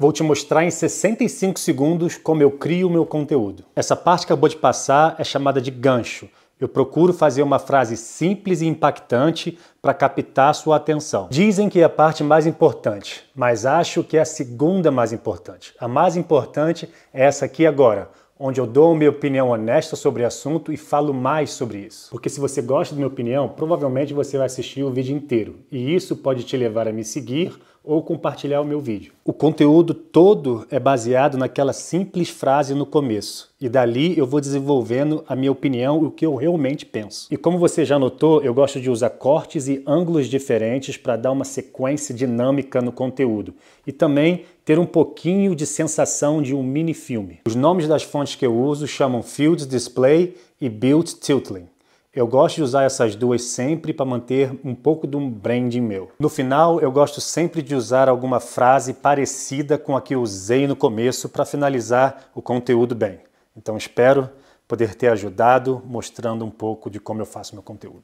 Vou te mostrar em 65 segundos como eu crio o meu conteúdo. Essa parte que acabou de passar é chamada de gancho. Eu procuro fazer uma frase simples e impactante para captar sua atenção. Dizem que é a parte mais importante, mas acho que é a segunda mais importante. A mais importante é essa aqui agora, onde eu dou minha opinião honesta sobre o assunto e falo mais sobre isso. Porque se você gosta da minha opinião, provavelmente você vai assistir o vídeo inteiro, e isso pode te levar a me seguir ou compartilhar o meu vídeo. O conteúdo todo é baseado naquela simples frase no começo, e dali eu vou desenvolvendo a minha opinião e o que eu realmente penso. E como você já notou, eu gosto de usar cortes e ângulos diferentes para dar uma sequência dinâmica no conteúdo e também ter um pouquinho de sensação de um mini filme. Os nomes das fontes que eu uso chamam Fields Display e Built Tiltling. Eu gosto de usar essas duas sempre para manter um pouco de um branding meu. No final, eu gosto sempre de usar alguma frase parecida com a que eu usei no começo para finalizar o conteúdo bem. Então espero poder ter ajudado mostrando um pouco de como eu faço meu conteúdo.